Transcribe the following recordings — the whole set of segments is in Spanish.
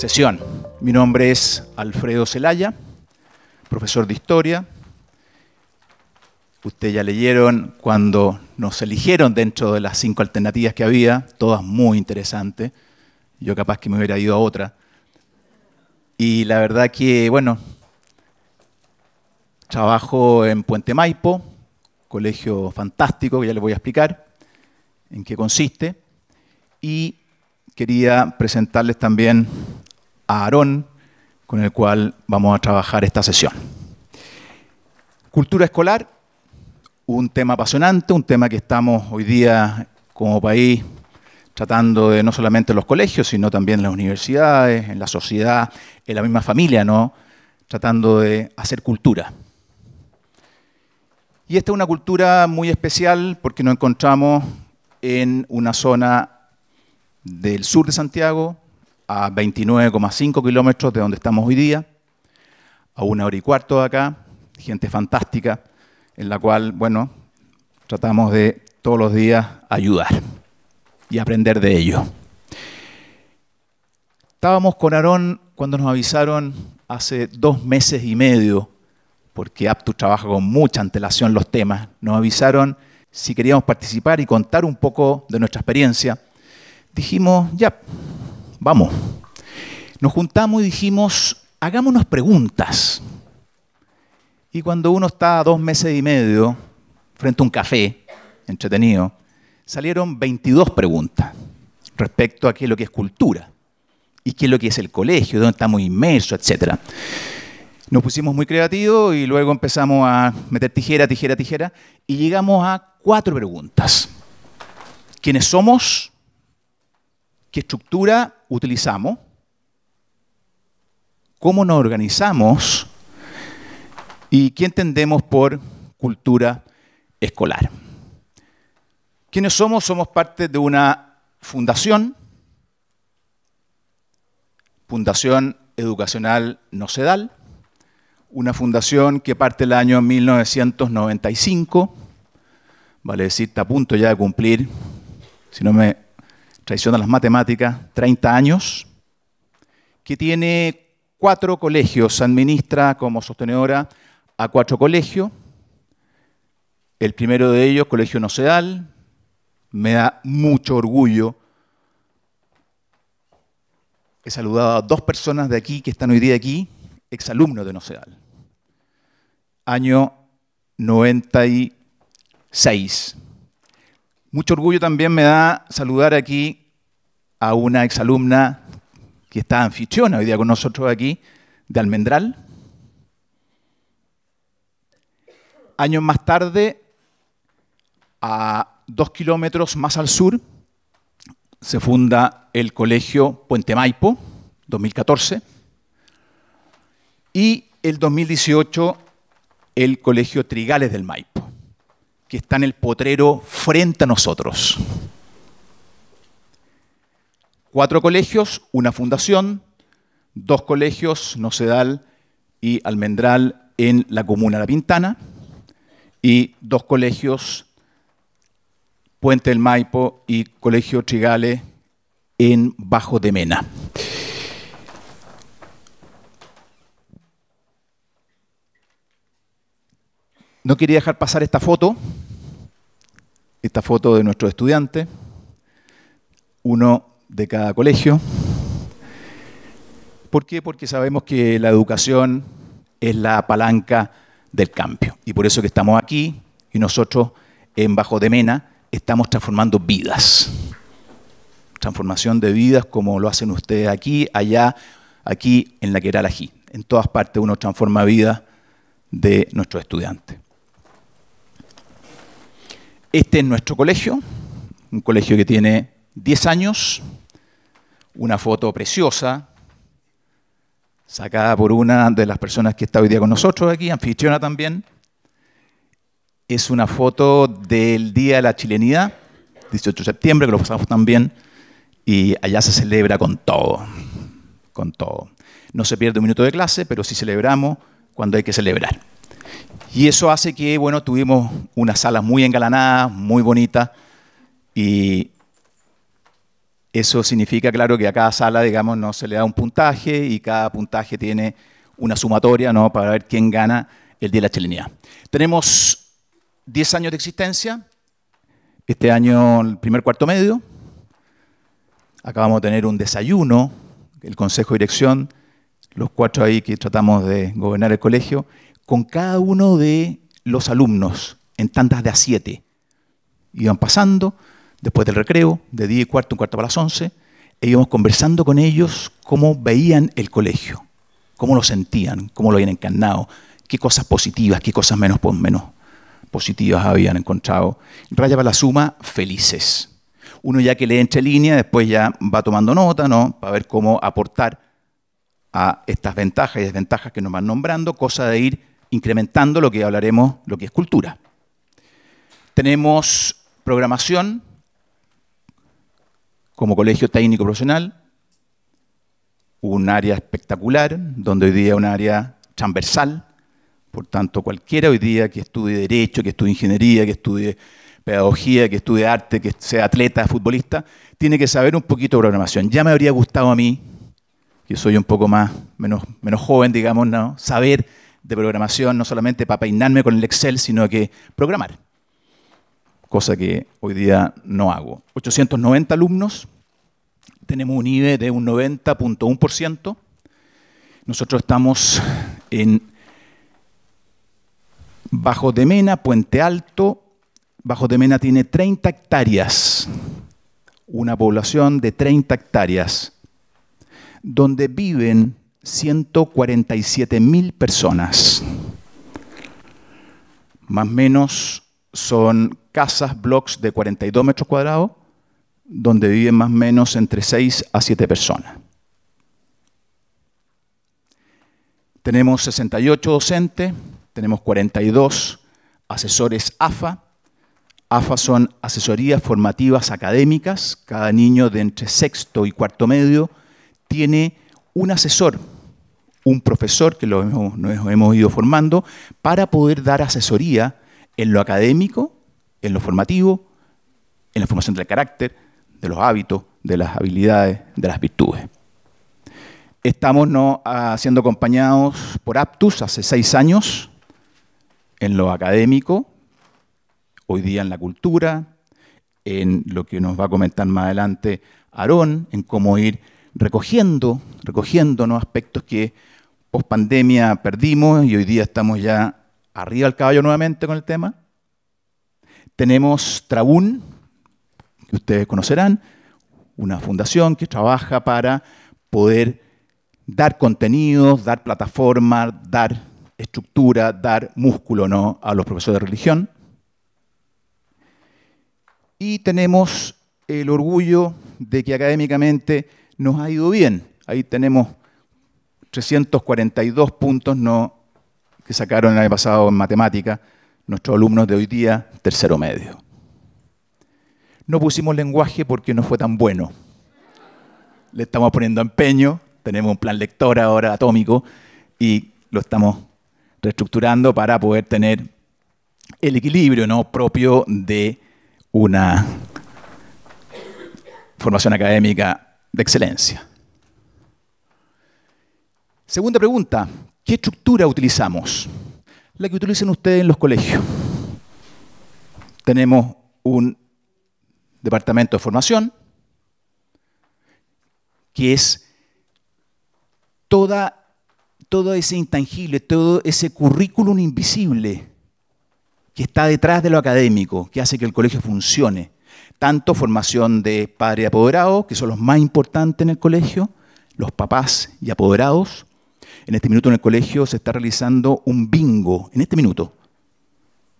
sesión. Mi nombre es Alfredo Celaya, profesor de historia. Ustedes ya leyeron cuando nos eligieron dentro de las cinco alternativas que había, todas muy interesantes. Yo capaz que me hubiera ido a otra. Y la verdad que, bueno, trabajo en Puente Maipo, colegio fantástico, que ya les voy a explicar en qué consiste. Y quería presentarles también a Aarón, con el cual vamos a trabajar esta sesión. Cultura escolar, un tema apasionante, un tema que estamos hoy día como país tratando de no solamente los colegios, sino también en las universidades, en la sociedad, en la misma familia, ¿no? Tratando de hacer cultura. Y esta es una cultura muy especial porque nos encontramos en una zona del sur de Santiago, a 29,5 kilómetros de donde estamos hoy día, a una hora y cuarto de acá, gente fantástica, en la cual, bueno, tratamos de todos los días ayudar y aprender de ello. Estábamos con Aarón cuando nos avisaron hace dos meses y medio, porque Aptus trabaja con mucha antelación los temas, nos avisaron si queríamos participar y contar un poco de nuestra experiencia. Dijimos, ya, vamos. Nos juntamos y dijimos, hagámonos preguntas. Y cuando uno está dos meses y medio frente a un café, entretenido, salieron 22 preguntas respecto a qué es lo que es cultura y qué es lo que es el colegio, dónde estamos inmersos, etc. Nos pusimos muy creativos y luego empezamos a meter tijera, tijera, tijera y llegamos a cuatro preguntas. ¿Quiénes somos? ¿Qué estructura utilizamos, cómo nos organizamos y qué entendemos por cultura escolar. ¿Quiénes somos? Somos parte de una fundación, Fundación Educacional Nocedal, una fundación que parte el año 1995, vale decir, está a punto ya de cumplir, si no me de las matemáticas, 30 años, que tiene cuatro colegios, administra como sostenedora a cuatro colegios. El primero de ellos, Colegio Nocedal, me da mucho orgullo. He saludado a dos personas de aquí que están hoy día aquí, exalumnos de Nocedal. Año 96. Mucho orgullo también me da saludar aquí a una exalumna que está anfitriona hoy día con nosotros aquí, de Almendral. Años más tarde, a dos kilómetros más al sur, se funda el Colegio Puente Maipo, 2014, y el 2018 el Colegio Trigales del Maipo que está en el potrero frente a nosotros. Cuatro colegios, una fundación, dos colegios, Nocedal y Almendral en la comuna La Pintana, y dos colegios, Puente del Maipo y Colegio Trigale, en Bajo de Mena. No quería dejar pasar esta foto, esta foto de nuestros estudiante, uno de cada colegio. ¿Por qué? Porque sabemos que la educación es la palanca del cambio. Y por eso que estamos aquí y nosotros en Bajo de Mena estamos transformando vidas. Transformación de vidas como lo hacen ustedes aquí, allá, aquí, en la Queralají. En todas partes uno transforma vidas de nuestros estudiantes. Este es nuestro colegio, un colegio que tiene 10 años, una foto preciosa, sacada por una de las personas que está hoy día con nosotros aquí, anfitriona también. Es una foto del Día de la Chilenidad, 18 de septiembre, que lo pasamos también, y allá se celebra con todo, con todo. No se pierde un minuto de clase, pero sí celebramos cuando hay que celebrar. Y eso hace que, bueno, tuvimos unas salas muy engalanada, muy bonitas. y eso significa, claro, que a cada sala, digamos, no se le da un puntaje y cada puntaje tiene una sumatoria, ¿no? Para ver quién gana el Día de la Chilenidad. Tenemos 10 años de existencia, este año el primer cuarto medio, acabamos de tener un desayuno, el consejo de dirección, los cuatro ahí que tratamos de gobernar el colegio, con cada uno de los alumnos en tandas de a siete. Iban pasando, después del recreo, de 10 y cuarto, un cuarto para las 11, e íbamos conversando con ellos cómo veían el colegio, cómo lo sentían, cómo lo habían encarnado, qué cosas positivas, qué cosas menos, menos positivas habían encontrado. Raya para la suma, felices. Uno ya que lee entre líneas, después ya va tomando nota, ¿no? Para ver cómo aportar a estas ventajas y desventajas que nos van nombrando, cosa de ir incrementando lo que hablaremos, lo que es cultura. Tenemos programación como colegio técnico profesional, un área espectacular, donde hoy día es un área transversal, por tanto cualquiera hoy día que estudie derecho, que estudie ingeniería, que estudie pedagogía, que estudie arte, que sea atleta, futbolista, tiene que saber un poquito de programación. Ya me habría gustado a mí, que soy un poco más, menos, menos joven, digamos, ¿no? saber de programación, no solamente para peinarme con el Excel, sino que programar, cosa que hoy día no hago. 890 alumnos, tenemos un IBE de un 90.1%, nosotros estamos en Bajo de Mena, Puente Alto, Bajo de Mena tiene 30 hectáreas, una población de 30 hectáreas, donde viven 147.000 mil personas. Más o menos son casas, blocks de 42 metros cuadrados, donde viven más o menos entre 6 a 7 personas. Tenemos 68 docentes, tenemos 42 asesores AFA. AFA son asesorías formativas académicas. Cada niño de entre sexto y cuarto medio tiene un asesor un profesor que lo hemos, nos hemos ido formando para poder dar asesoría en lo académico, en lo formativo, en la formación del carácter, de los hábitos, de las habilidades, de las virtudes. Estamos ¿no? siendo acompañados por Aptus hace seis años en lo académico, hoy día en la cultura, en lo que nos va a comentar más adelante Aarón, en cómo ir recogiendo, recogiendo aspectos que post pandemia perdimos y hoy día estamos ya arriba al caballo nuevamente con el tema. Tenemos Trabún, que ustedes conocerán, una fundación que trabaja para poder dar contenidos, dar plataformas, dar estructura, dar músculo ¿no? a los profesores de religión. Y tenemos el orgullo de que académicamente nos ha ido bien. Ahí tenemos 342 puntos no, que sacaron el año pasado en matemática nuestros alumnos de hoy día, tercero medio. No pusimos lenguaje porque no fue tan bueno. Le estamos poniendo empeño, tenemos un plan lector ahora atómico y lo estamos reestructurando para poder tener el equilibrio ¿no? propio de una formación académica de excelencia. Segunda pregunta, ¿qué estructura utilizamos? La que utilizan ustedes en los colegios. Tenemos un departamento de formación, que es toda, todo ese intangible, todo ese currículum invisible que está detrás de lo académico, que hace que el colegio funcione. Tanto formación de padres y apoderados, que son los más importantes en el colegio, los papás y apoderados, en este minuto en el colegio se está realizando un bingo, en este minuto.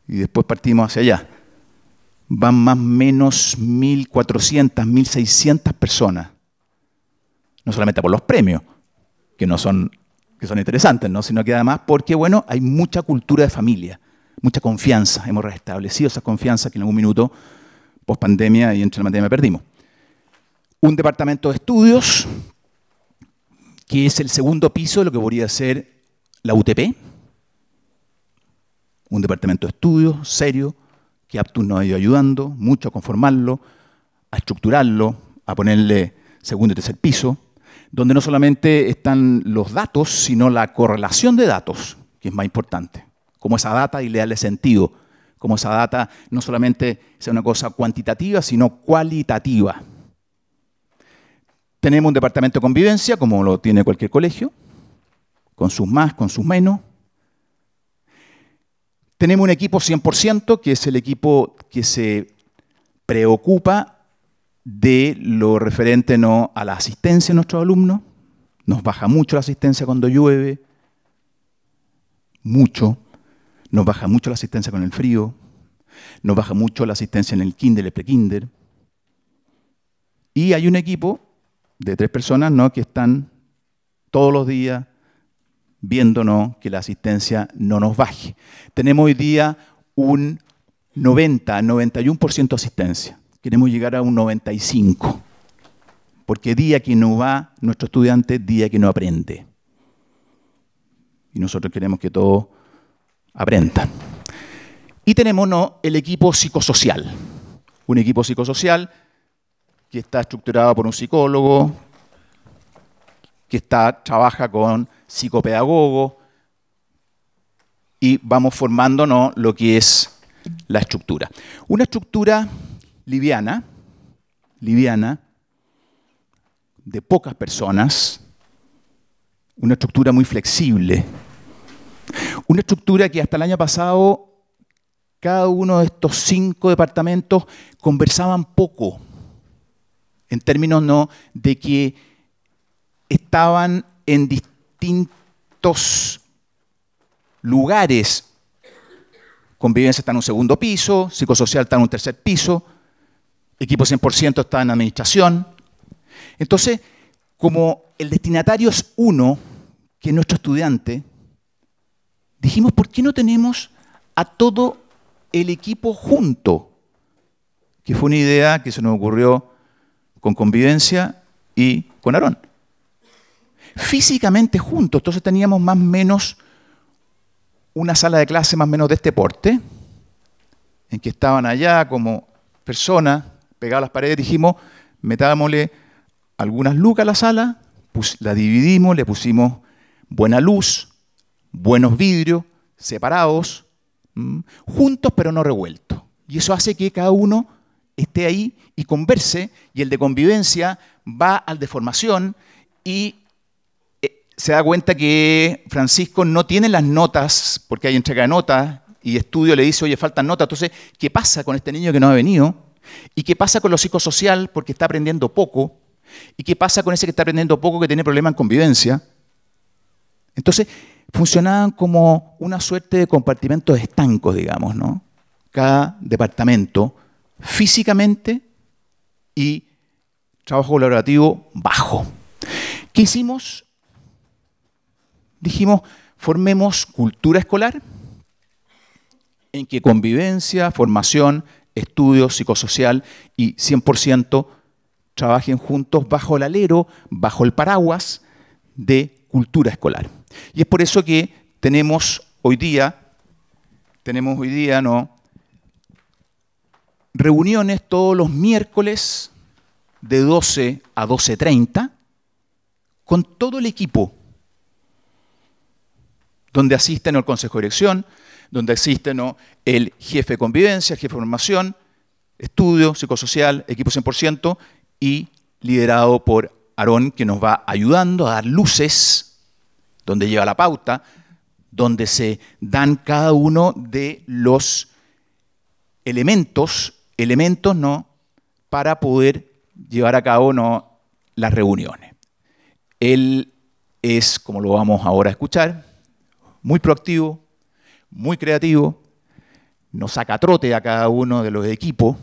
Y después partimos hacia allá. Van más o menos 1.400, 1.600 personas. No solamente por los premios, que no son que son interesantes, ¿no? sino que además porque, bueno, hay mucha cultura de familia, mucha confianza. Hemos restablecido esa confianza que en algún minuto, post pandemia y entre la pandemia, perdimos. Un departamento de estudios que es el segundo piso de lo que podría ser la UTP, un departamento de estudios serio, que Aptus nos ha ido ayudando mucho a conformarlo, a estructurarlo, a ponerle segundo y tercer piso, donde no solamente están los datos, sino la correlación de datos, que es más importante, como esa data y le darle sentido, como esa data no solamente sea una cosa cuantitativa, sino cualitativa. Tenemos un departamento de convivencia, como lo tiene cualquier colegio, con sus más, con sus menos. Tenemos un equipo 100%, que es el equipo que se preocupa de lo referente ¿no? a la asistencia de nuestros alumnos. Nos baja mucho la asistencia cuando llueve, mucho. Nos baja mucho la asistencia con el frío. Nos baja mucho la asistencia en el kinder, el kinder Y hay un equipo de tres personas, ¿no? Que están todos los días viéndonos que la asistencia no nos baje. Tenemos hoy día un 90, 91% asistencia. Queremos llegar a un 95%. Porque día que no va nuestro estudiante, día que no aprende. Y nosotros queremos que todos aprendan. Y tenemos ¿no? el equipo psicosocial. Un equipo psicosocial que está estructurada por un psicólogo, que está, trabaja con psicopedagogo y vamos formándonos lo que es la estructura. Una estructura liviana, liviana, de pocas personas, una estructura muy flexible, una estructura que hasta el año pasado cada uno de estos cinco departamentos conversaban poco, en términos no de que estaban en distintos lugares. Convivencia está en un segundo piso, psicosocial está en un tercer piso, equipo 100% está en administración. Entonces, como el destinatario es uno, que es nuestro estudiante, dijimos, ¿por qué no tenemos a todo el equipo junto? Que fue una idea que se nos ocurrió con convivencia y con Aarón. Físicamente juntos, entonces teníamos más o menos una sala de clase más o menos de este porte, en que estaban allá como personas pegadas a las paredes, dijimos, metámosle algunas lucas a la sala, la dividimos, le pusimos buena luz, buenos vidrios, separados, mm, juntos pero no revueltos. Y eso hace que cada uno esté ahí y converse, y el de convivencia va al de formación y eh, se da cuenta que Francisco no tiene las notas, porque hay entrega de notas, y estudio le dice, oye, faltan notas, entonces, ¿qué pasa con este niño que no ha venido? ¿Y qué pasa con lo psicosocial porque está aprendiendo poco? ¿Y qué pasa con ese que está aprendiendo poco que tiene problemas en convivencia? Entonces, funcionaban como una suerte de compartimentos estancos, digamos, ¿no? Cada departamento físicamente y trabajo colaborativo bajo. ¿Qué hicimos? Dijimos, formemos cultura escolar en que convivencia, formación, estudio psicosocial y 100% trabajen juntos bajo el alero, bajo el paraguas de cultura escolar. Y es por eso que tenemos hoy día, tenemos hoy día, ¿no? reuniones todos los miércoles de 12 a 12.30 con todo el equipo, donde asisten el consejo de dirección, donde asisten el jefe de convivencia, jefe de formación, estudio, psicosocial, equipo 100% y liderado por Aarón que nos va ayudando a dar luces, donde lleva la pauta, donde se dan cada uno de los elementos elementos ¿no? para poder llevar a cabo ¿no? las reuniones. Él es, como lo vamos ahora a escuchar, muy proactivo, muy creativo, nos saca trote a cada uno de los equipos,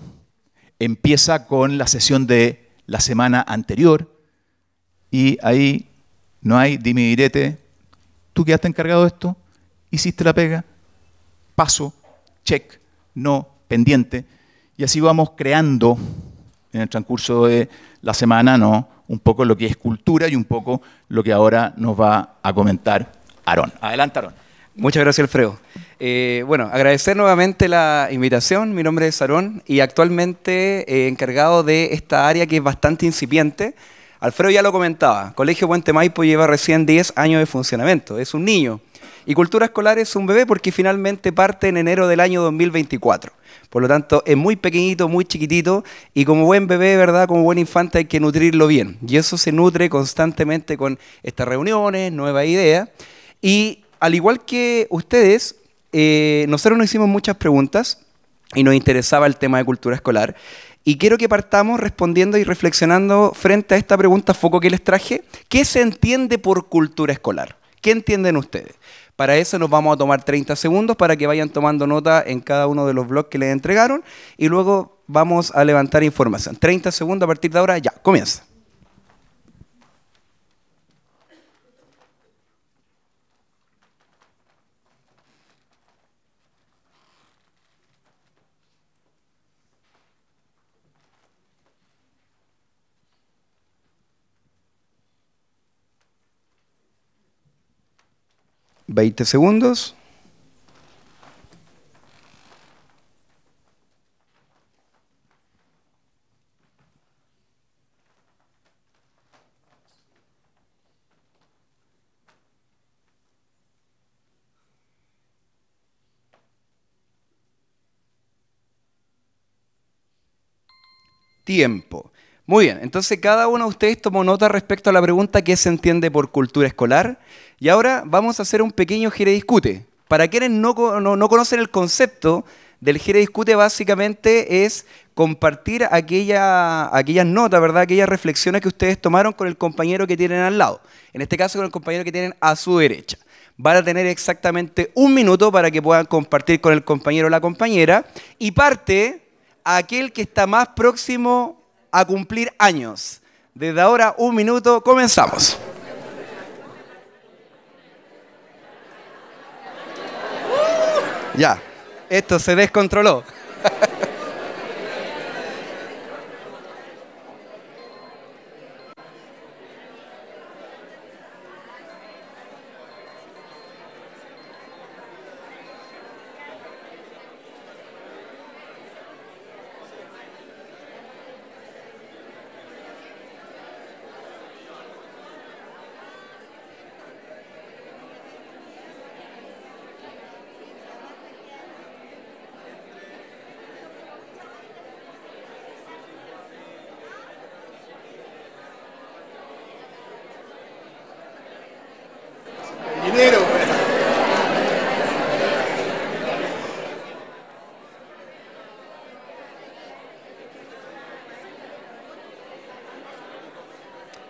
empieza con la sesión de la semana anterior y ahí no hay dimidirete. direte, tú has encargado de esto, hiciste la pega, paso, check, no, pendiente, y así vamos creando en el transcurso de la semana, ¿no? Un poco lo que es cultura y un poco lo que ahora nos va a comentar Aarón. Adelante, Aarón. Muchas gracias, Alfredo. Eh, bueno, agradecer nuevamente la invitación. Mi nombre es Aarón y actualmente eh, encargado de esta área que es bastante incipiente. Alfredo ya lo comentaba, Colegio Puente Maipo lleva recién 10 años de funcionamiento. Es un niño. Y Cultura Escolar es un bebé porque finalmente parte en enero del año 2024. Por lo tanto, es muy pequeñito, muy chiquitito, y como buen bebé, ¿verdad? Como buen infante hay que nutrirlo bien. Y eso se nutre constantemente con estas reuniones, nuevas ideas. Y al igual que ustedes, eh, nosotros nos hicimos muchas preguntas y nos interesaba el tema de cultura escolar. Y quiero que partamos respondiendo y reflexionando frente a esta pregunta foco que les traje. ¿Qué se entiende por cultura escolar? ¿Qué entienden ustedes? Para eso nos vamos a tomar 30 segundos para que vayan tomando nota en cada uno de los blogs que les entregaron y luego vamos a levantar información. 30 segundos a partir de ahora, ya, comienza. Veinte segundos. Tiempo. Muy bien, entonces cada uno de ustedes tomó nota respecto a la pregunta qué se entiende por cultura escolar y ahora vamos a hacer un pequeño gire discute. Para quienes no, conocen el concepto del gire discute básicamente es compartir aquella, aquellas notas, ¿verdad? aquellas reflexiones que ustedes tomaron con el compañero que tienen al lado. En este caso con el compañero que tienen a su derecha. Van a tener exactamente un minuto para que puedan compartir con el compañero o la compañera y parte aquel que está más próximo a cumplir años. Desde ahora, un minuto, comenzamos. ya, esto se descontroló.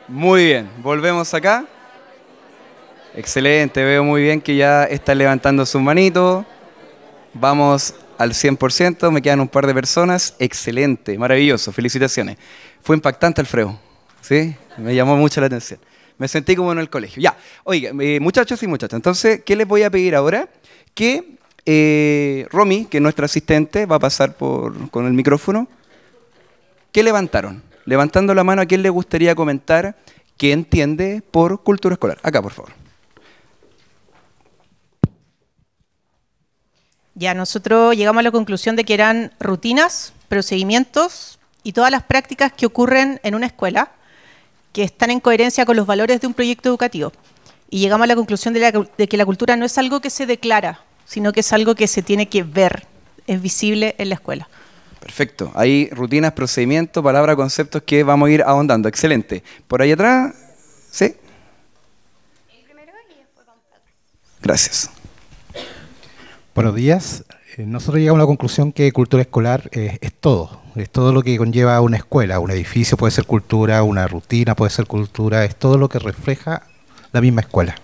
Muy bien, volvemos acá. Excelente, veo muy bien que ya está levantando sus manitos. Vamos al 100%, me quedan un par de personas. Excelente, maravilloso, felicitaciones. Fue impactante, Alfredo. ¿sí? Me llamó mucho la atención. Me sentí como en el colegio. Ya, oiga, eh, muchachos y muchachas, entonces, ¿qué les voy a pedir ahora? Que eh, Romy, que es nuestra asistente, va a pasar con el micrófono. ¿Qué levantaron? Levantando la mano, ¿a quién le gustaría comentar qué entiende por cultura escolar? Acá, por favor. Ya, nosotros llegamos a la conclusión de que eran rutinas, procedimientos y todas las prácticas que ocurren en una escuela que están en coherencia con los valores de un proyecto educativo. Y llegamos a la conclusión de, que la cultura no es algo que se declara, sino que es algo que se tiene que ver, es visible en la escuela. Perfecto. Hay rutinas, procedimientos, palabras, conceptos que vamos a ir ahondando. Excelente. Por ahí atrás, ¿sí? Gracias. Buenos días. Eh, nosotros llegamos a la conclusión que cultura escolar eh, es, todo, es todo lo que conlleva una escuela, un edificio puede ser cultura, una rutina puede ser cultura, es todo lo que refleja la misma escuela.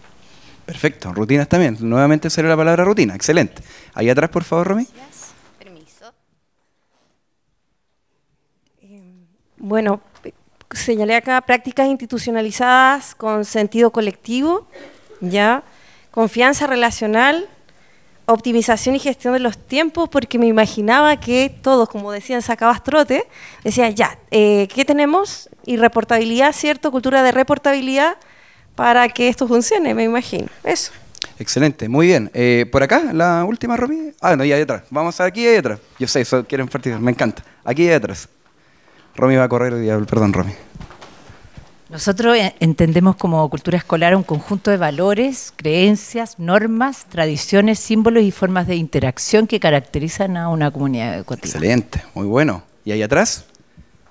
Perfecto, rutinas también. Nuevamente sería la palabra rutina, excelente. Ahí atrás, por favor, Romy. Permiso. Eh, bueno, señalé acá prácticas institucionalizadas con sentido colectivo, ya confianza relacional, optimización y gestión de los tiempos porque me imaginaba que todos, como decían, sacabas trote, decían, ya, eh, ¿qué tenemos? Y reportabilidad, ¿cierto? Cultura de reportabilidad para que esto funcione, me imagino. Eso. Excelente, muy bien. Eh, ¿Por acá? ¿La última, Romy? Ah, no, y hay atrás. Vamos aquí y atrás. Yo sé, eso quiero partir, me encanta. Aquí y atrás. Romy va a correr el diablo, perdón, Romy. Nosotros eh, entendemos como cultura escolar un conjunto de valores, creencias, normas, tradiciones, símbolos y formas de interacción que caracterizan a una comunidad educativa. Excelente, muy bueno. ¿Y ahí atrás?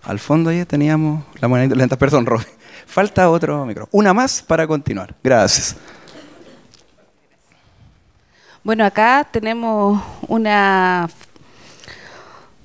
Al fondo ahí teníamos la moneda lenta, perdón, Rob. Falta otro micro. Una más para continuar. Gracias. Bueno, acá tenemos una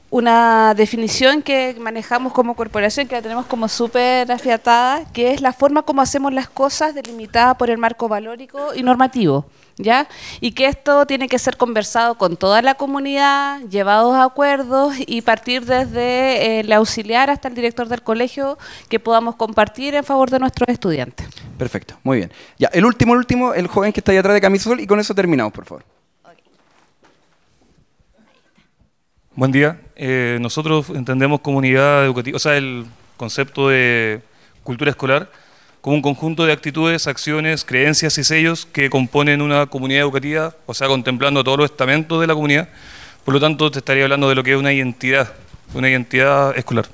una definición que manejamos como corporación, que la tenemos como súper afiatada, que es la forma como hacemos las cosas delimitada por el marco valórico y normativo, ¿ya? Y que esto tiene que ser conversado con toda la comunidad, llevados a acuerdos y partir desde eh, el auxiliar hasta el director del colegio que podamos compartir en favor de nuestros estudiantes. Perfecto, muy bien. Ya, el último, el último, el joven que está ahí atrás de Camisol y con eso terminamos, por favor. Buen día. Eh, nosotros entendemos comunidad educativa, o sea, el concepto de cultura escolar como un conjunto de actitudes, acciones, creencias y sellos que componen una comunidad educativa, o sea, contemplando todos los estamentos de la comunidad. Por lo tanto, te estaría hablando de lo que es una identidad, una identidad escolar.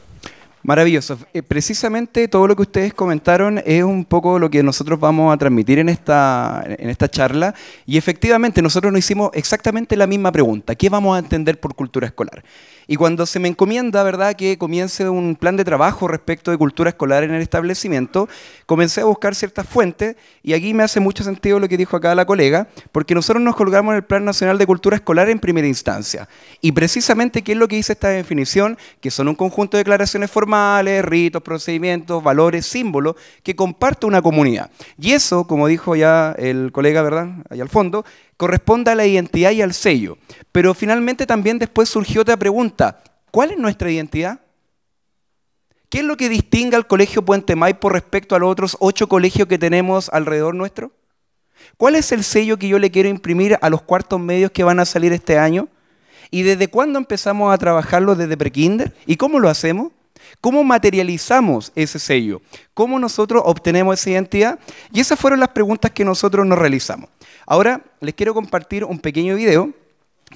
Maravilloso. Eh, precisamente todo lo que ustedes comentaron es un poco lo que nosotros vamos a transmitir en esta, en esta charla. Y efectivamente nosotros nos hicimos exactamente la misma pregunta. ¿Qué vamos a entender por cultura escolar? Y cuando se me encomienda, ¿verdad?, que comience un plan de trabajo respecto de cultura escolar en el establecimiento, comencé a buscar ciertas fuentes y aquí me hace mucho sentido lo que dijo acá la colega, porque nosotros nos colgamos en el Plan Nacional de Cultura Escolar en primera instancia. Y precisamente, ¿qué es lo que dice esta definición? Que son un conjunto de declaraciones formales ritos, procedimientos, valores, símbolos que comparte una comunidad. Y eso, como dijo ya el colega, ¿verdad? ahí al fondo, corresponde a la identidad y al sello. Pero finalmente también después surgió otra pregunta. ¿Cuál es nuestra identidad? ¿Qué es lo que distingue al Colegio Puente May por respecto a los otros ocho colegios que tenemos alrededor nuestro? ¿Cuál es el sello que yo le quiero imprimir a los cuartos medios que van a salir este año? ¿Y desde cuándo empezamos a trabajarlo desde prekinder? ¿Y cómo lo hacemos? ¿Cómo materializamos ese sello? ¿Cómo nosotros obtenemos esa identidad? Y esas fueron las preguntas que nosotros nos realizamos. Ahora les quiero compartir un pequeño video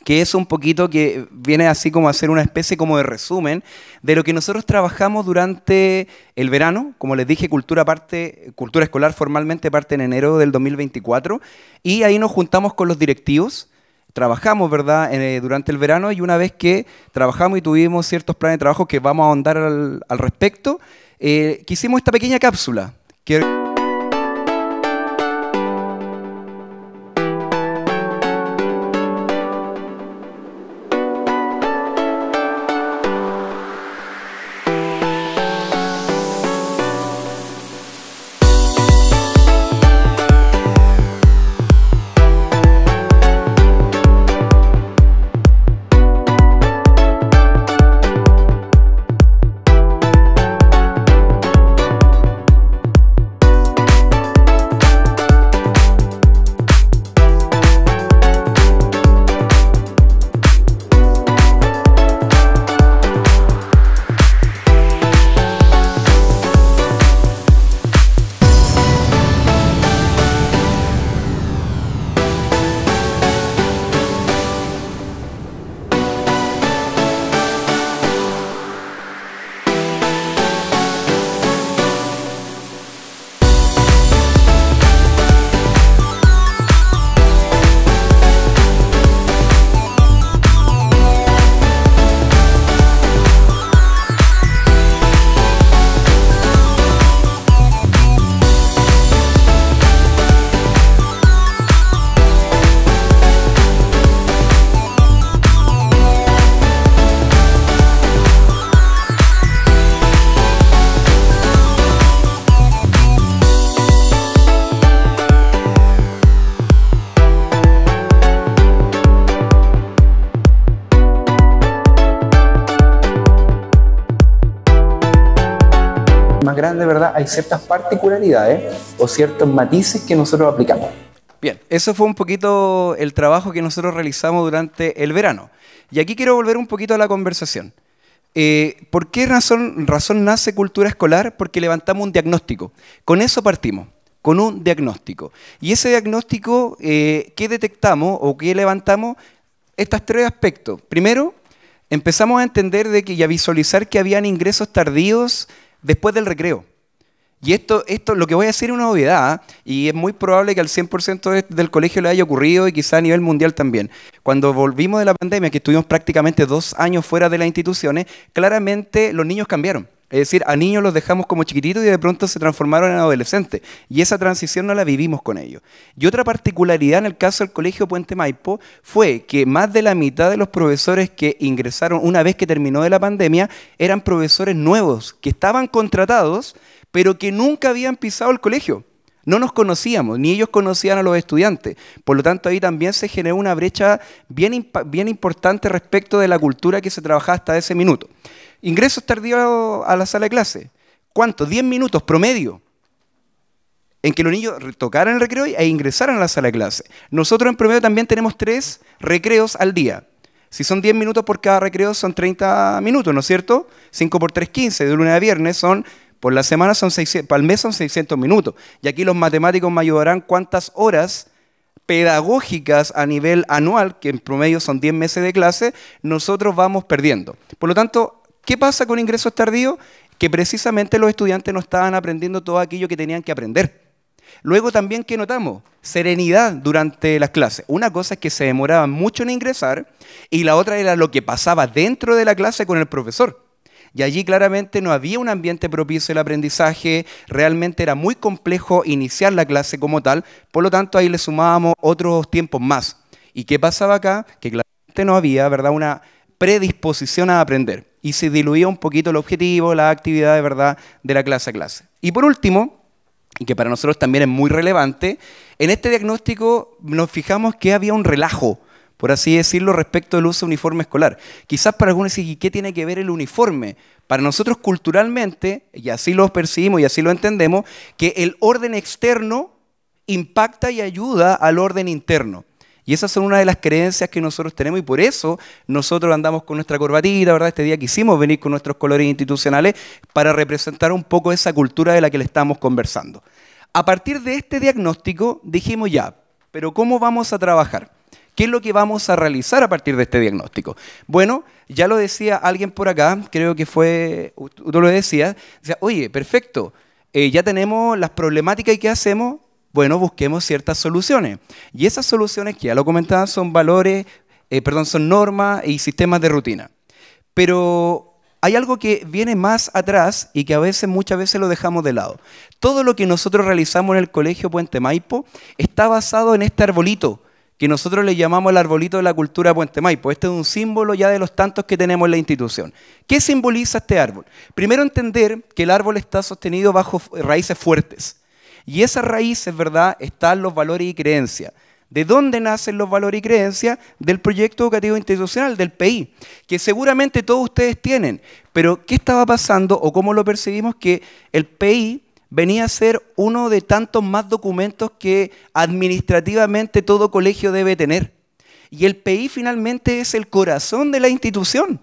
que es un poquito que viene así como a ser una especie como de resumen de lo que nosotros trabajamos durante el verano, como les dije, cultura parte, cultura escolar formalmente parte en enero del 2024 y ahí nos juntamos con los directivos trabajamos, ¿verdad?, eh, durante el verano y una vez que trabajamos y tuvimos ciertos planes de trabajo que vamos a ahondar al, respecto, eh, que esta pequeña cápsula. Que grande, ¿verdad? Hay ciertas particularidades o ciertos matices que nosotros aplicamos. Bien, eso fue un poquito el trabajo que nosotros realizamos durante el verano. Y aquí quiero volver un poquito a la conversación. Eh, ¿Por qué razón, nace cultura escolar? Porque levantamos un diagnóstico. Con eso partimos con un diagnóstico. Y ese diagnóstico, eh, ¿qué detectamos o qué levantamos? Estos tres aspectos. Primero, empezamos a entender de que, y a visualizar que habían ingresos tardíos después del recreo. Y esto, esto, lo que voy a decir es una novedad ¿eh? y es muy probable que al 100% del colegio le haya ocurrido y quizá a nivel mundial también. Cuando volvimos de la pandemia, que estuvimos prácticamente dos años fuera de las instituciones, claramente los niños cambiaron. Es decir, a niños los dejamos como chiquititos y de pronto se transformaron en adolescentes. Y esa transición no la vivimos con ellos. Y otra particularidad en el caso del Colegio Puente Maipo fue que más de la mitad de los profesores que ingresaron una vez que terminó de la pandemia eran profesores nuevos, que estaban contratados, pero que nunca habían pisado el colegio. No nos conocíamos, ni ellos conocían a los estudiantes. Por lo tanto, ahí también se generó una brecha bien, bien importante respecto de la cultura que se trabajaba hasta ese minuto. Ingresos tardíos a la sala de clase. ¿Cuánto? 10 minutos promedio en que los niños tocaran el recreo e ingresaran a la sala de clase. Nosotros en promedio también tenemos tres recreos al día. Si son 10 minutos por cada recreo, son 30 minutos, ¿no es cierto? 5 por 3, 15. De lunes a viernes son por la semana son 600, para el mes son 600 minutos. Y aquí los matemáticos me ayudarán cuántas horas pedagógicas a nivel anual, que en promedio son 10 meses de clase, nosotros vamos perdiendo. Por lo tanto, ¿qué pasa con ingresos tardíos? Que precisamente los estudiantes no estaban aprendiendo todo aquello que tenían que aprender. Luego también, ¿qué notamos? Serenidad durante las clases. Una cosa es que se demoraban mucho en ingresar y la otra era lo que pasaba dentro de la clase con el profesor. Y allí claramente no había un ambiente propicio al aprendizaje, realmente era muy complejo iniciar la clase como tal, por lo tanto ahí le sumábamos otros tiempos más. ¿Y qué pasaba acá? Que claramente no había, ¿verdad?, una predisposición a aprender y se diluía un poquito el objetivo, la actividad de verdad de la clase a clase. Y por último, y que para nosotros también es muy relevante, en este diagnóstico nos fijamos que había un relajo, por así decirlo, respecto del uso uniforme escolar. Quizás para algunos ¿y qué tiene que ver el uniforme? Para nosotros culturalmente, y así lo percibimos y así lo entendemos, que el orden externo impacta y ayuda al orden interno. Y esas son una de las creencias que nosotros tenemos y por eso nosotros andamos con nuestra corbatita, ¿verdad? Este día quisimos venir con nuestros colores institucionales para representar un poco esa cultura de la que le estamos conversando. A partir de este diagnóstico dijimos ya, pero ¿cómo vamos a trabajar? ¿Qué es lo que vamos a realizar a partir de este diagnóstico? Bueno, ya lo decía alguien por acá, creo que fue, tú lo decías, decía, oye, perfecto, eh, ya tenemos las problemáticas y qué hacemos, bueno, busquemos ciertas soluciones. Y esas soluciones, que ya lo comentaba, son valores, eh, perdón, son normas y sistemas de rutina. Pero hay algo que viene más atrás y que a veces, muchas veces lo dejamos de lado. Todo lo que nosotros realizamos en el Colegio Puente Maipo está basado en este arbolito, que nosotros le llamamos el arbolito de la cultura de Puente Maipo. Este es un símbolo ya de los tantos que tenemos en la institución. ¿Qué simboliza este árbol? Primero entender que el árbol está sostenido bajo raíces fuertes. Y esas raíces, ¿verdad?, están los valores y creencias. ¿De dónde nacen los valores y creencias? Del proyecto educativo institucional, del PI, que seguramente todos ustedes tienen. Pero, ¿qué estaba pasando o cómo lo percibimos? Que el PI venía a ser uno de tantos más documentos que administrativamente todo colegio debe tener. Y el PI finalmente es el corazón de la institución,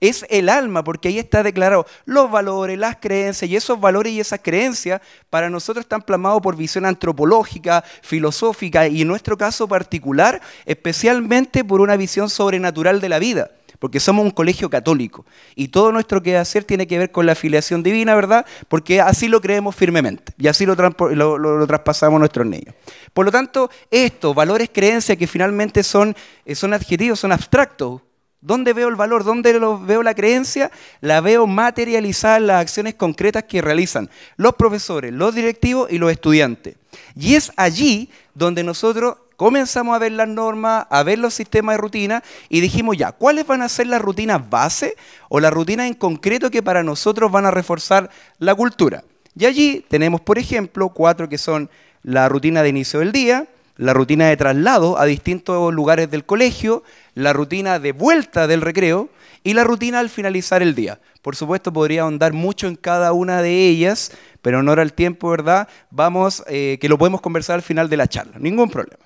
es el alma, porque ahí está declarado los valores, las creencias, y esos valores y esas creencias para nosotros están plasmados por visión antropológica, filosófica, y en nuestro caso particular, especialmente por una visión sobrenatural de la vida porque somos un colegio católico y todo nuestro quehacer tiene que ver con la afiliación divina, ¿verdad? Porque así lo creemos firmemente y así lo, traspasamos a nuestros niños. Por lo tanto, estos valores, creencias que finalmente son, eh, son adjetivos, son abstractos, ¿Dónde veo el valor? ¿Dónde veo la creencia? La veo materializada en las acciones concretas que realizan los profesores, los directivos y los estudiantes. Y es allí donde nosotros comenzamos a ver las normas, a ver los sistemas de rutina y dijimos ya, ¿cuáles van a ser las rutinas base o las rutinas en concreto que para nosotros van a reforzar la cultura? Y allí tenemos, por ejemplo, cuatro que son la rutina de inicio del día, la rutina de traslado a distintos lugares del colegio, la rutina de vuelta del recreo y la rutina al finalizar el día. Por supuesto, podría ahondar mucho en cada una de ellas, pero no era el tiempo, ¿verdad? Vamos, eh, que lo podemos conversar al final de la charla, ningún problema.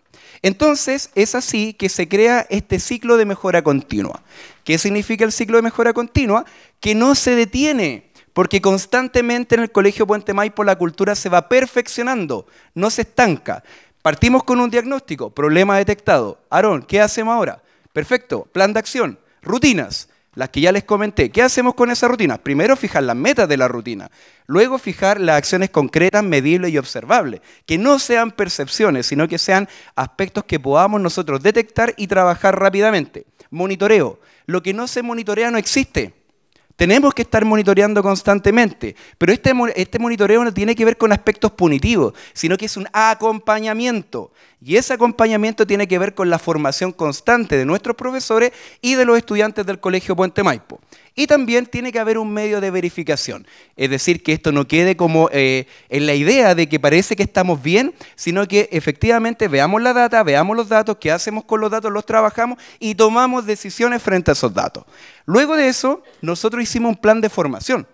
Entonces, es así que se crea este ciclo de mejora continua. ¿Qué significa el ciclo de mejora continua? Que no se detiene, porque constantemente en el Colegio Puente Maipo la cultura se va perfeccionando, no se estanca. Partimos con un diagnóstico, problema detectado. Aarón, ¿qué hacemos ahora? Perfecto, plan de acción, rutinas las que ya les comenté. ¿Qué hacemos con esa rutina? Primero fijar las metas de la rutina, luego fijar las acciones concretas, medibles y observables, que no sean percepciones, sino que sean aspectos que podamos nosotros detectar y trabajar rápidamente. Monitoreo. Lo que no se monitorea no existe. Tenemos que estar monitoreando constantemente, pero este, este, monitoreo no tiene que ver con aspectos punitivos, sino que es un acompañamiento. Y ese acompañamiento tiene que ver con la formación constante de nuestros profesores y de los estudiantes del Colegio Puente Maipo. Y también tiene que haber un medio de verificación. Es decir, que esto no quede como eh, en la idea de que parece que estamos bien, sino que efectivamente veamos la data, veamos los datos, qué hacemos con los datos, los trabajamos y tomamos decisiones frente a esos datos. Luego de eso, nosotros hicimos un plan de formación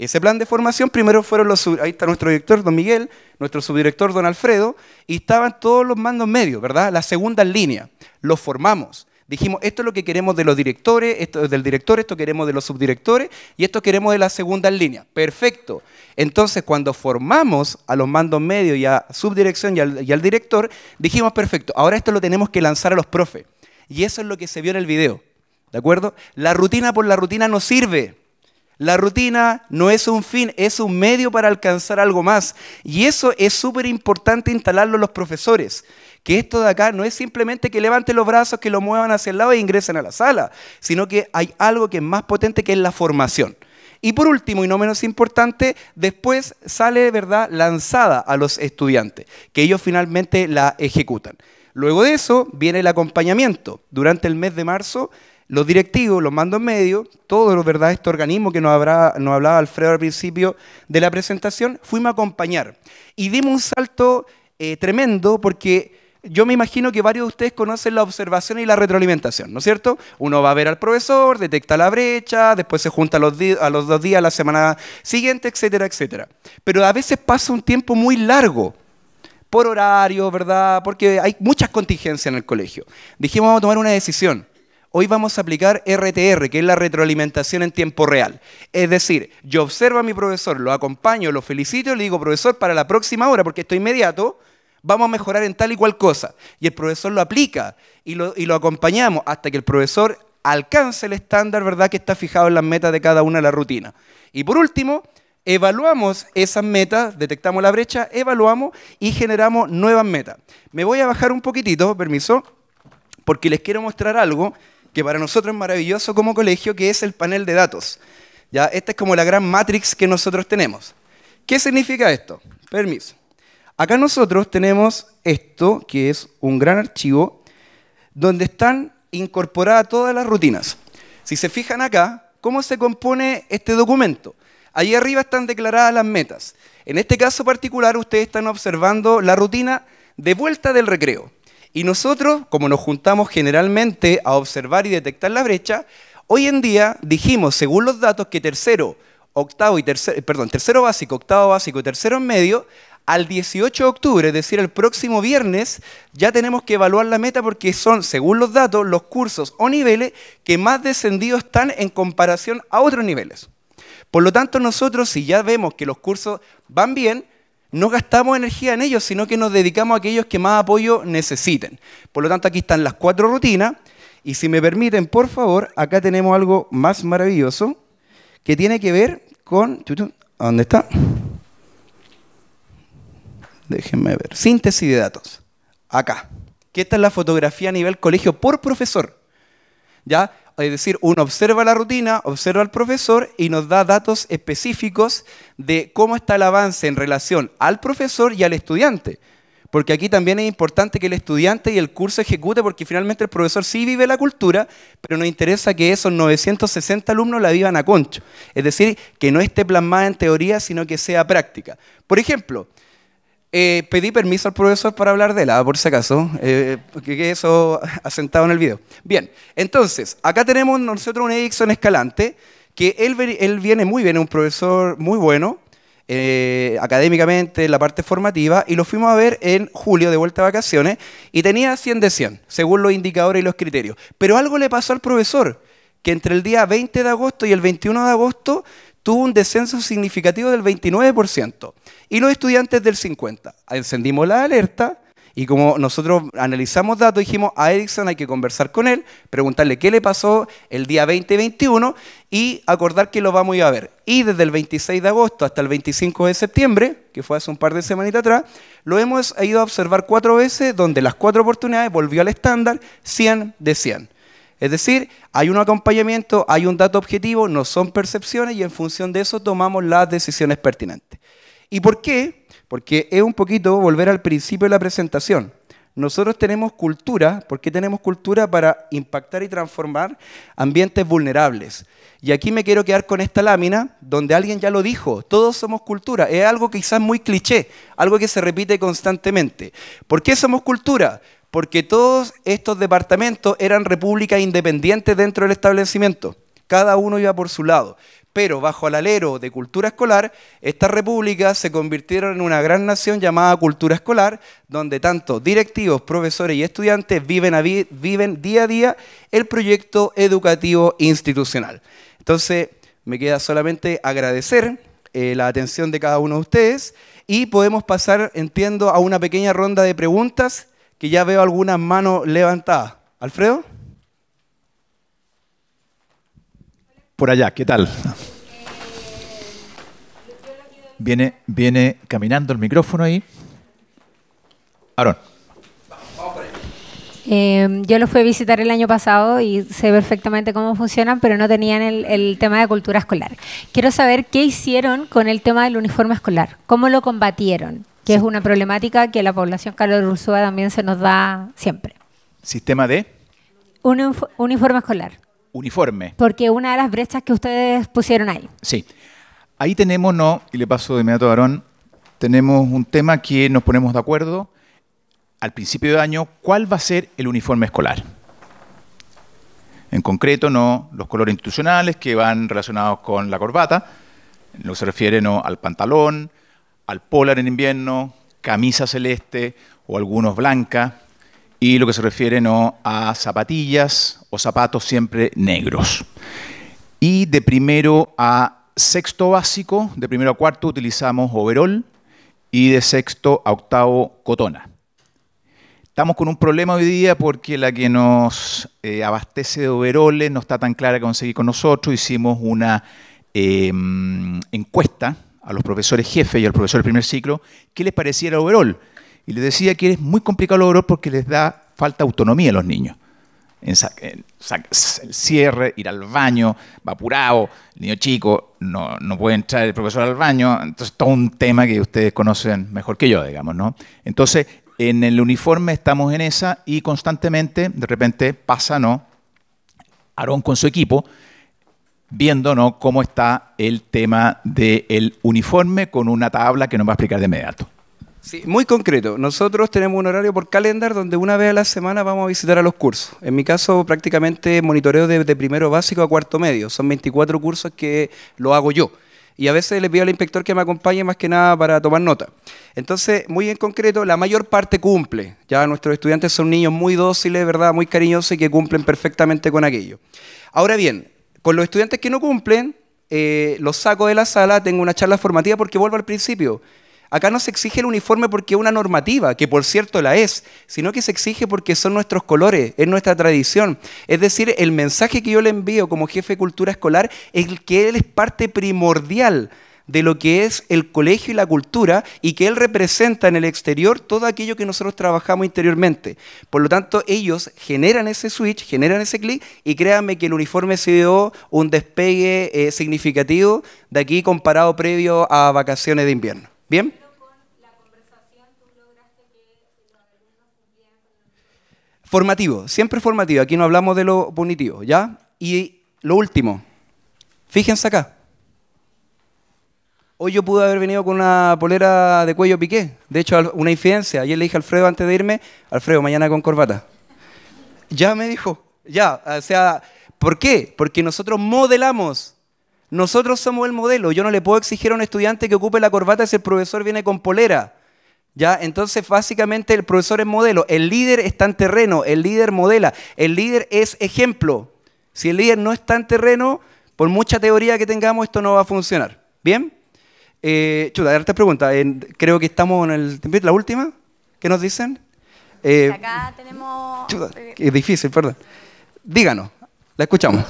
ese plan de formación primero fueron los, ahí está nuestro director don Miguel, nuestro subdirector don Alfredo, y estaban todos los mandos medios, ¿verdad? La segunda línea. Los formamos. Dijimos, esto es lo que queremos de los directores, esto es del director, esto queremos de los subdirectores y esto queremos de la segunda línea. Perfecto. Entonces, cuando formamos a los mandos medios y a subdirección y al, y al director, dijimos, perfecto, ahora esto lo tenemos que lanzar a los profes. Y eso es lo que se vio en el video. ¿De acuerdo? La rutina por la rutina no sirve. La rutina no es un fin, es un medio para alcanzar algo más. Y eso es súper importante instalarlo los profesores. Que esto de acá no es simplemente que levanten los brazos, que lo muevan hacia el lado e ingresen a la sala, sino que hay algo que es más potente que es la formación. Y por último, y no menos importante, después sale de verdad lanzada a los estudiantes, que ellos finalmente la ejecutan. Luego de eso viene el acompañamiento. Durante el mes de marzo los directivos, los mandos medios, todos los verdad, este organismo que nos, habrá, nos hablaba Alfredo al principio de la presentación, fuimos a acompañar. Y dimos un salto eh, tremendo porque yo me imagino que varios de ustedes conocen la observación y la retroalimentación, ¿no es cierto? Uno va a ver al profesor, detecta la brecha, después se junta a los, a los dos días, a la semana siguiente, etcétera, etcétera. Pero a veces pasa un tiempo muy largo por horario, ¿verdad? Porque hay muchas contingencias en el colegio. Dijimos, vamos a tomar una decisión. Hoy vamos a aplicar RTR, que es la retroalimentación en tiempo real. Es decir, yo observo a mi profesor, lo acompaño, lo felicito, le digo, profesor, para la próxima hora, porque estoy inmediato, vamos a mejorar en tal y cual cosa. Y el profesor lo aplica y lo, y lo acompañamos hasta que el profesor alcance el estándar, ¿verdad?, que está fijado en las metas de cada una de las rutinas. Y por último, evaluamos esas metas, detectamos la brecha, evaluamos y generamos nuevas metas. Me voy a bajar un poquitito, permiso, porque les quiero mostrar algo que para nosotros es maravilloso como colegio, que es el panel de datos. ¿ya? Esta es como la gran matrix que nosotros tenemos. ¿Qué significa esto? Permiso. Acá nosotros tenemos esto, que es un gran archivo, donde están incorporadas todas las rutinas. Si se fijan acá, ¿cómo se compone este documento? Allí arriba están declaradas las metas. En este caso particular, ustedes están observando la rutina de vuelta del recreo. Y nosotros, como nos juntamos generalmente a observar y detectar la brecha, hoy en día dijimos, según los datos, que tercero, octavo y tercero, eh, perdón, tercero básico, octavo básico y tercero en medio, al 18 de octubre, es decir, el próximo viernes, ya tenemos que evaluar la meta porque son, según los datos, los cursos o niveles que más descendidos están en comparación a otros niveles. Por lo tanto, nosotros, si ya vemos que los cursos van bien, no gastamos energía en ellos, sino que nos dedicamos a aquellos que más apoyo necesiten. Por lo tanto, aquí están las cuatro rutinas. Y si me permiten, por favor, acá tenemos algo más maravilloso que tiene que ver con... ¿Dónde está? Déjenme ver. Síntesis de datos. Acá. Que esta es la fotografía a nivel colegio por profesor. ¿Ya? es decir, uno observa la rutina, observa al profesor y nos da datos específicos de cómo está el avance en relación al profesor y al estudiante. Porque aquí también es importante que el estudiante y el curso ejecute, porque finalmente el profesor sí vive la cultura, pero nos interesa que esos 960 alumnos la vivan a concho. Es decir, que no esté plasmada en teoría, sino que sea práctica. Por ejemplo, eh, pedí permiso al profesor para hablar de la, ah, por si acaso, eh, porque eso asentado en el video. Bien, entonces, acá tenemos nosotros un Edison Escalante, que él, viene muy bien, es un profesor muy bueno, eh, académicamente, en la parte formativa, y lo fuimos a ver en julio de vuelta a vacaciones, y tenía 100 de 100, según los indicadores y los criterios. Pero algo le pasó al profesor, que entre el día 20 de agosto y el 21 de agosto tuvo un descenso significativo del 29% y los estudiantes del 50. Encendimos la alerta y como nosotros analizamos datos, dijimos a Erickson hay que conversar con él, preguntarle qué le pasó el día 20-21 y y acordar que lo vamos a ir a ver. Y desde el 26 de agosto hasta el 25 de septiembre, que fue hace un par de semanitas atrás, lo hemos ido a observar cuatro veces, donde las cuatro oportunidades volvió al estándar 100 de 100. Es decir, hay un acompañamiento, hay un dato objetivo, no son percepciones y en función de eso tomamos las decisiones pertinentes. ¿Y por qué? Porque es un poquito volver al principio de la presentación. Nosotros tenemos cultura, ¿por qué tenemos cultura? Para impactar y transformar ambientes vulnerables. Y aquí me quiero quedar con esta lámina donde alguien ya lo dijo, todos somos cultura. Es algo quizás muy cliché, algo que se repite constantemente. ¿Por qué somos cultura? Porque todos estos departamentos eran repúblicas independientes dentro del establecimiento. Cada uno iba por su lado pero bajo el alero de cultura escolar, estas repúblicas se convirtieron en una gran nación llamada cultura escolar, donde tanto directivos, profesores y estudiantes viven, día a día el proyecto educativo institucional. Entonces, me queda solamente agradecer eh, la atención de cada uno de ustedes y podemos pasar, entiendo, a una pequeña ronda de preguntas que ya veo algunas manos levantadas. Alfredo. por allá. ¿Qué tal? Viene, viene caminando el micrófono ahí. Aaron. Em, yo lo fui a visitar el año pasado y sé perfectamente cómo funcionan, pero no tenían el, tema de cultura escolar. Quiero saber qué hicieron con el tema del uniforme escolar, cómo lo combatieron, que es una problemática que la población Carlos Ursúa también se nos da siempre. ¿Sistema de? Un uniforme escolar uniforme. Porque una de las brechas que ustedes pusieron ahí. Sí. Ahí tenemos, no, y le paso de inmediato a Aarón, tenemos un tema que nos ponemos de acuerdo al principio de año, cuál va a ser el uniforme escolar. En concreto, no los colores institucionales que van relacionados con la corbata, lo se refiere ¿no? al pantalón, al polar en invierno, camisa celeste o algunos blancas, y lo que se refiere ¿no? a zapatillas o zapatos siempre negros. Y de primero a sexto básico, de primero a cuarto utilizamos overol y de sexto a octavo cotona. Estamos con un problema hoy día porque la que nos eh, abastece de overoles no está tan clara que conseguir con nosotros. Hicimos una em, encuesta a los profesores jefes y al profesor del primer ciclo qué les parecía el overol y les decía que es muy complicado lograr porque les da falta autonomía a los niños. En el cierre, ir al baño, vapurado, el niño chico, no, no, puede entrar el profesor al baño, entonces todo un tema que ustedes conocen mejor que yo, digamos, ¿no? Entonces, en el uniforme estamos en esa y constantemente, de repente, pasa, ¿no? Aarón con su equipo, viendo, Cómo está el tema del uniforme con una tabla que nos va a explicar de inmediato. Sí, muy concreto. Nosotros tenemos un horario por calendar donde una vez a la semana vamos a visitar a los cursos. En mi caso, prácticamente monitoreo desde primero básico a cuarto medio. Son 24 cursos que lo hago yo y a veces le pido al inspector que me acompañe más que nada para tomar nota. Entonces, muy en concreto, la mayor parte cumple. Ya nuestros estudiantes son niños muy dóciles, ¿verdad? Muy cariñosos y que cumplen perfectamente con aquello. Ahora bien, con los estudiantes que no cumplen, eh, los saco de la sala, tengo una charla formativa porque vuelvo al principio. Acá no se exige el uniforme porque es una normativa, que por cierto la es, sino que se exige porque son nuestros colores, es nuestra tradición. Es decir, el mensaje que yo le envío como jefe de cultura escolar es que él es parte primordial de lo que es el colegio y la cultura y que él representa en el exterior todo aquello que nosotros trabajamos interiormente. Por lo tanto, ellos generan ese switch, generan ese clic y créanme que el uniforme se dio un despegue eh, significativo de aquí comparado previo a vacaciones de invierno. ¿Bien? Formativo, siempre formativo. Aquí no hablamos de lo punitivo, ¿ya? Y lo último, fíjense acá. Hoy yo pude haber venido con una polera de cuello piqué. De hecho, una infidencia. Ayer le dije a Alfredo antes de irme, Alfredo, mañana con corbata. Ya me dijo, ya. O sea, ¿por qué? Porque nosotros modelamos. Nosotros somos el modelo. Yo no le puedo exigir a un estudiante que ocupe la corbata si el profesor viene con polera. ¿Ya? Entonces, básicamente el profesor es modelo, el líder está en terreno, el líder modela, el líder es ejemplo. Si el líder no está en terreno, por mucha teoría que tengamos, esto no va a funcionar. ¿Bien? Eh, chuta, otras preguntas. creo que estamos en el... ¿La última? ¿Qué nos dicen? Eh, acá tenemos... Chuta, es eh, difícil, perdón. Díganos, la escuchamos.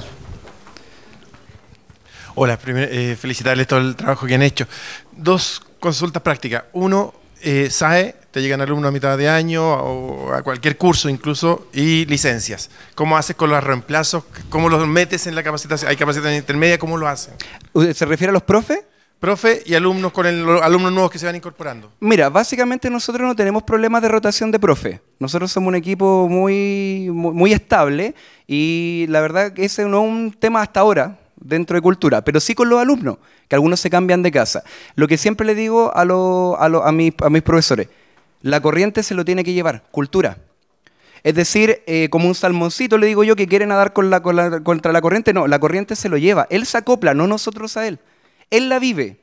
Hola, eh, felicitarles todo el trabajo que han hecho. Dos consultas prácticas. Uno, eh, SAE, te llegan alumnos a mitad de año o a cualquier curso incluso, y licencias. ¿Cómo haces con los reemplazos? ¿Cómo los metes en la capacitación? ¿Hay capacitación intermedia? ¿Cómo lo hacen? ¿Se refiere a los profes? Profe y alumnos con el, alumnos nuevos que se van incorporando. Mira, básicamente nosotros no tenemos problemas de rotación de profe. Nosotros somos un equipo muy, muy, muy estable y la verdad que ese no es un tema hasta ahora dentro de cultura, pero sí con los alumnos, que algunos se cambian de casa. Lo que siempre le digo a, a, mis, profesores, la corriente se lo tiene que llevar, cultura. Es decir, eh, como un salmoncito, le digo yo, que quiere nadar contra la corriente. No, la corriente se lo lleva. Él se acopla, no nosotros a él. Él la vive.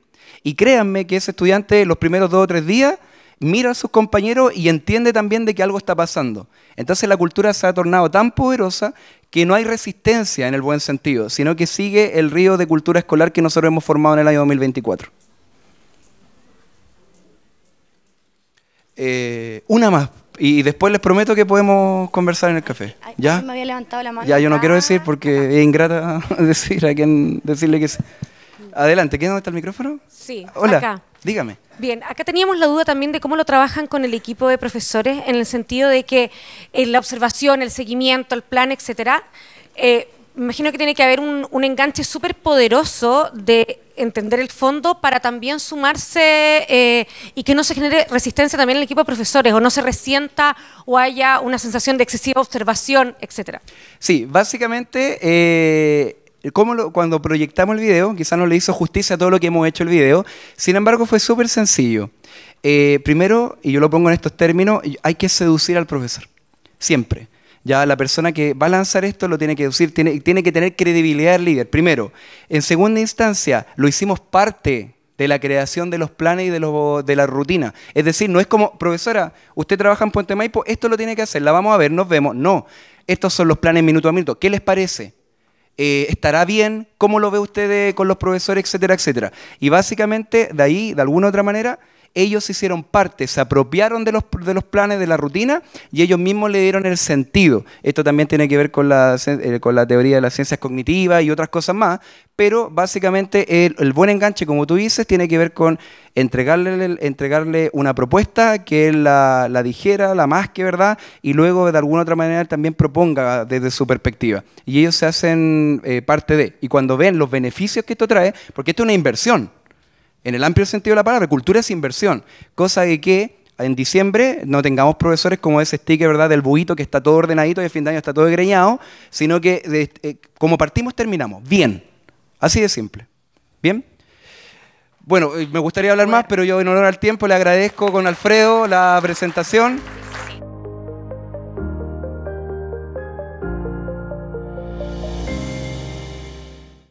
Y créanme que ese estudiante, los primeros dos o tres días, mira a sus compañeros y entiende también de que algo está pasando. Entonces la cultura se ha tornado tan poderosa que no hay resistencia en el buen sentido, sino que sigue el río de cultura escolar que nosotros hemos formado en el año 2024. Eh, una más. Y después les prometo que podemos conversar en el café. ¿Ya? Ya, yo no quiero decir ah, porque es ingrata decir a quien decirle que sí. Adelante, ¿qué dónde está el micrófono? Sí, Hola. acá. Dígame. Bien, acá teníamos la duda también de cómo lo trabajan con el equipo de profesores, en el sentido de que eh, la observación, el seguimiento, el plan, etcétera, eh, imagino que tiene que haber un, enganche súper poderoso de entender el fondo para también sumarse eh, y que no se genere resistencia también en el equipo de profesores o no se resienta o haya una sensación de excesiva observación, etcétera. Sí, básicamente eh, cuando proyectamos el video, quizás no le hizo justicia a todo lo que hemos hecho el video, sin embargo fue súper sencillo. Eh, primero, y yo lo pongo en estos términos, hay que seducir al profesor, siempre. Ya la persona que va a lanzar esto lo tiene que seducir, tiene, tiene que tener credibilidad del líder, primero. En segunda instancia, lo hicimos parte de la creación de los planes y de, de la rutina. Es decir, no es como, profesora, usted trabaja en Puente Maipo, esto lo tiene que hacer, la vamos a ver, nos vemos. No, estos son los planes minuto a minuto. ¿Qué les parece? Eh, ¿estará bien? ¿Cómo lo ve usted eh, con los profesores, etcétera, etcétera? Y básicamente, de ahí, de alguna otra manera, ellos hicieron parte, se apropiaron de los, de los planes, de la rutina, y ellos mismos le dieron el sentido. Esto también tiene que ver con la, eh, con la teoría de las ciencias cognitivas y otras cosas más, pero básicamente el, buen enganche, como tú dices, tiene que ver con entregarle, entregarle una propuesta que él la, dijera, la más que verdad, y luego de alguna otra manera él también proponga desde su perspectiva. Y ellos se hacen eh, parte de, y cuando ven los beneficios que esto trae, porque esto es una inversión, en el amplio sentido de la palabra, cultura es inversión, cosa de que en diciembre no tengamos profesores como ese sticker ¿verdad? del buito que está todo ordenadito y el fin de año está todo greñado, sino que eh, como partimos terminamos. Bien, así de simple. Bien. Bueno, eh, me gustaría hablar más, pero yo en honor al tiempo le agradezco con Alfredo la presentación.